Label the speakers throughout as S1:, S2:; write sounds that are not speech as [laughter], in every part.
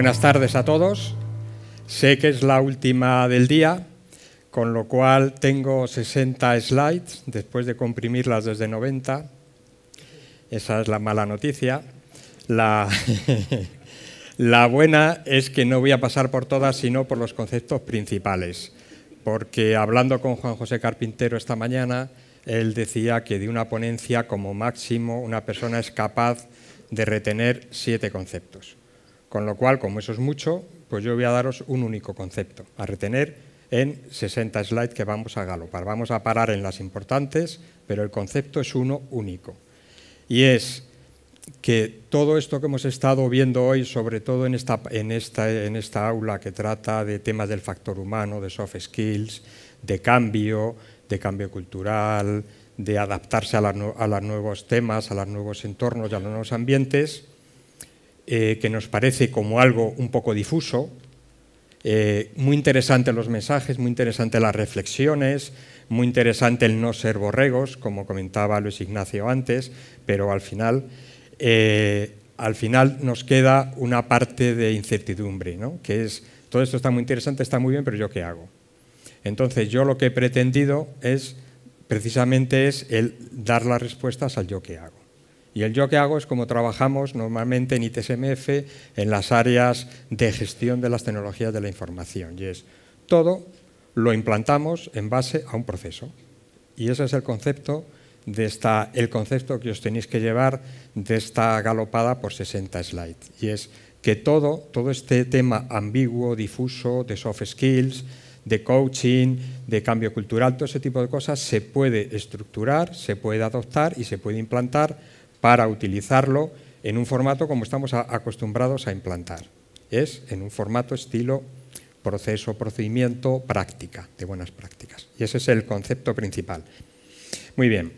S1: Buenas tardes a todos. Sé que es la última del día, con lo cual tengo 60 slides después de comprimirlas desde 90. Esa es la mala noticia. [laughs] La, buena es que no voy a pasar por todas, sino por los conceptos principales, porque hablando con Juan José Carpintero esta mañana, él decía que de una ponencia como máximo una persona es capaz de retener siete conceptos. Con lo cual, como eso es mucho, pues yo voy a daros un único concepto a retener en 60 slides que vamos a galopar. Vamos a parar en las importantes, pero el concepto es uno único. Y es que todo esto que hemos estado viendo hoy, sobre todo en esta, aula que trata de temas del factor humano, de soft skills, de cambio, de cambio cultural, de adaptarse a, a los nuevos temas, a los nuevos entornos y a los nuevos ambientes, eh, que nos parece como algo un poco difuso. Eh, muy interesante los mensajes, muy interesante las reflexiones, muy interesante el no ser borregos, como comentaba Luis Ignacio antes, pero al final, eh, al final nos queda una parte de incertidumbre, que es, todo esto está muy interesante, está muy bien, pero ¿yo qué hago? Entonces yo lo que he pretendido es, precisamente es el dar las respuestas al yo qué hago. Y el yo que hago es como trabajamos normalmente en ITSMF en las áreas de gestión de las tecnologías de la información. Y es todo lo implantamos en base a un proceso. Y ese es el concepto, de esta, el concepto que os tenéis que llevar de esta galopada por 60 slides. Y es que todo, todo este tema ambiguo, difuso, de soft skills, de coaching, de cambio cultural, todo ese tipo de cosas se puede estructurar, se puede adoptar y se puede implantar para utilizarlo en un formato como estamos acostumbrados a implantar. Es en un formato estilo proceso, procedimiento, práctica, de buenas prácticas. Y ese es el concepto principal. Muy bien.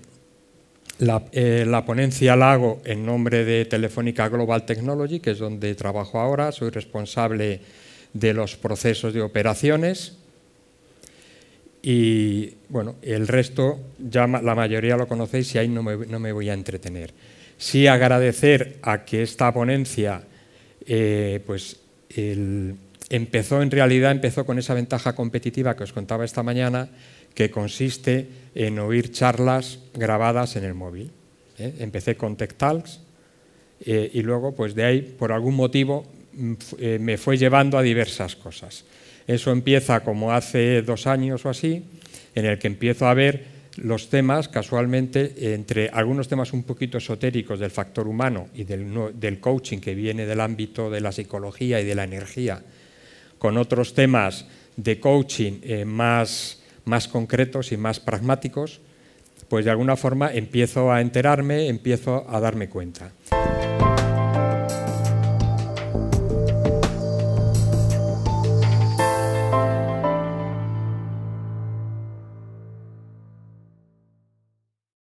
S1: La, eh, ponencia la hago en nombre de Telefónica Global Technology, que es donde trabajo ahora. Soy responsable de los procesos de operaciones y bueno, el resto, ya la mayoría lo conocéis y ahí no me, voy a entretener. Sí agradecer a que esta ponencia, eh, pues empezó en realidad, empezó con esa ventaja competitiva que os contaba esta mañana, que consiste en oír charlas grabadas en el móvil. ¿eh? Empecé con Tech Talks eh, y luego, pues de ahí, por algún motivo, eh, me fue llevando a diversas cosas. Eso empieza como hace dos años o así, en el que empiezo a ver los temas casualmente entre algunos temas un poquito esotéricos del factor humano y del, coaching que viene del ámbito de la psicología y de la energía, con otros temas de coaching eh, más concretos y más pragmáticos, pues de alguna forma empiezo a enterarme, empiezo a darme cuenta.